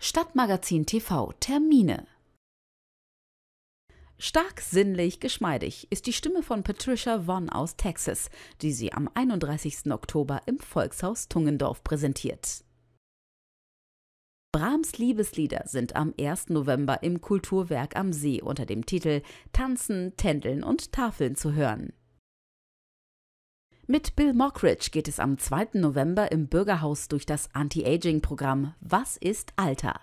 Stadtmagazin TV Termine. Stark sinnlich geschmeidig ist die Stimme von Patricia Vaughn aus Texas, die sie am 31. Oktober im Volkshaus Tungendorf präsentiert. Brahms Liebeslieder sind am 1. November im Kulturwerk am See unter dem Titel Tanzen, Tändeln und Tafeln zu hören. Mit Bill Mockridge geht es am 2. November im Bürgerhaus durch das Anti-Aging-Programm Was ist Alter?